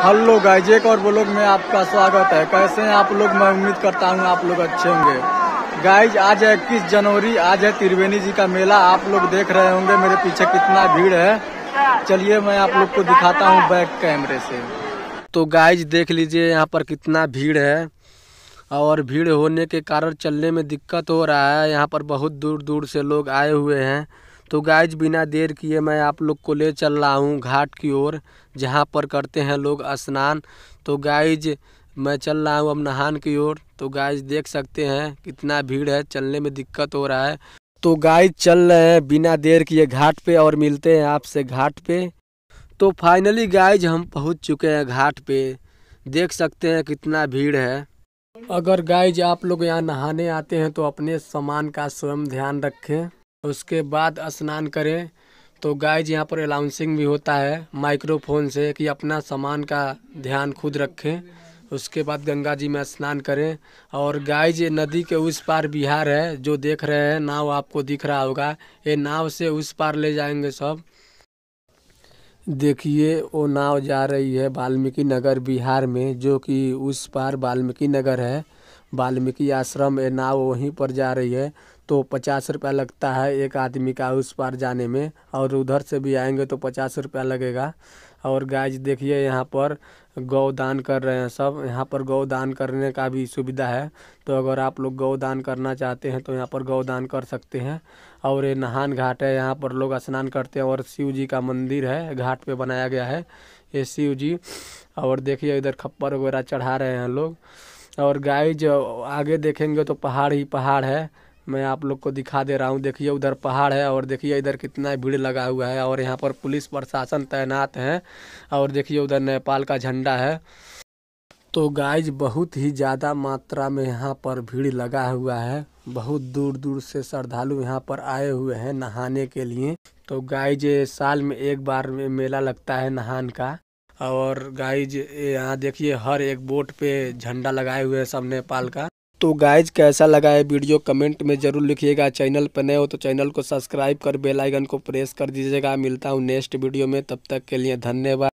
hello guys एक और blog में आपका स्वागत है कैसे हैं आप लोग मैं उम्मीद करता हूँ आप लोग अच्छे होंगे गाइज आज है इक्कीस जनवरी आज है त्रिवेणी जी का मेला आप लोग देख रहे होंगे मेरे पीछे कितना भीड़ है चलिए मैं आप लोग को दिखाता हूँ बैक कैमरे से तो गाइज देख लीजिए यहाँ पर कितना भीड़ है और भीड़ होने के कारण चलने में दिक्कत हो रहा है यहाँ पर बहुत दूर दूर से लोग आए हुए हैं तो गाइज बिना देर किए मैं आप लोग को ले चल रहा हूँ घाट की ओर जहाँ पर करते हैं लोग स्नान तो गाइज मैं चल रहा हूँ अब नहान की ओर तो गाइज देख सकते हैं कितना भीड़ है चलने में दिक्कत हो रहा है तो गाइज चल रहे हैं बिना देर किए घाट पे और मिलते हैं आपसे घाट पे तो फाइनली गाइज हम पहुँच चुके हैं घाट पे देख सकते हैं कितना भीड़ है अगर गाइज आप लोग यहाँ नहाने आते हैं तो अपने सामान का स्वयं ध्यान रखें उसके बाद स्नान करें तो गाइज यहाँ पर अलाउंसिंग भी होता है माइक्रोफोन से कि अपना सामान का ध्यान खुद रखें उसके बाद गंगा जी में स्नान करें और गाइज ये नदी के उस पार बिहार है जो देख रहे हैं नाव आपको दिख रहा होगा ये नाव से उस पार ले जाएंगे सब देखिए वो नाव जा रही है वाल्मीकि नगर बिहार में जो कि उस पार वाल्मीकि नगर है वाल्मीकि आश्रम ये नाव वहीं पर जा रही है तो पचास रुपया लगता है एक आदमी का उस पार जाने में और उधर से भी आएंगे तो पचास रुपया लगेगा और गाइज देखिए यहाँ पर गौदान कर रहे हैं सब यहाँ पर गौ दान करने का भी सुविधा है तो अगर आप लोग गौ दान करना चाहते हैं तो यहाँ पर गौदान कर सकते हैं और ये नहान घाट है यहाँ पर लोग स्नान करते हैं और शिव जी का मंदिर है घाट पे बनाया गया है ये शिव जी और देखिए इधर खप्पर वगैरह चढ़ा रहे हैं लोग और गाइज आगे देखेंगे तो पहाड़ ही पहाड़ है मैं आप लोग को दिखा दे रहा हूँ देखिए उधर पहाड़ है और देखिए इधर कितना भीड़ लगा हुआ है और यहाँ पर पुलिस प्रशासन तैनात हैं और देखिए उधर नेपाल का झंडा है तो गाइज बहुत ही ज़्यादा मात्रा में यहाँ पर भीड़ लगा हुआ है बहुत दूर दूर से श्रद्धालु यहाँ पर आए हुए हैं नहाने के लिए तो गाइज साल में एक बार में मेला लगता है नहान का और गाइज यहाँ देखिए हर एक बोट पे झंडा लगाए हुए हैं सब नेपाल का तो गाइज कैसा लगा है वीडियो कमेंट में ज़रूर लिखिएगा चैनल पर नए हो तो चैनल को सब्सक्राइब कर बेल आइकन को प्रेस कर दीजिएगा मिलता हूँ नेक्स्ट वीडियो में तब तक के लिए धन्यवाद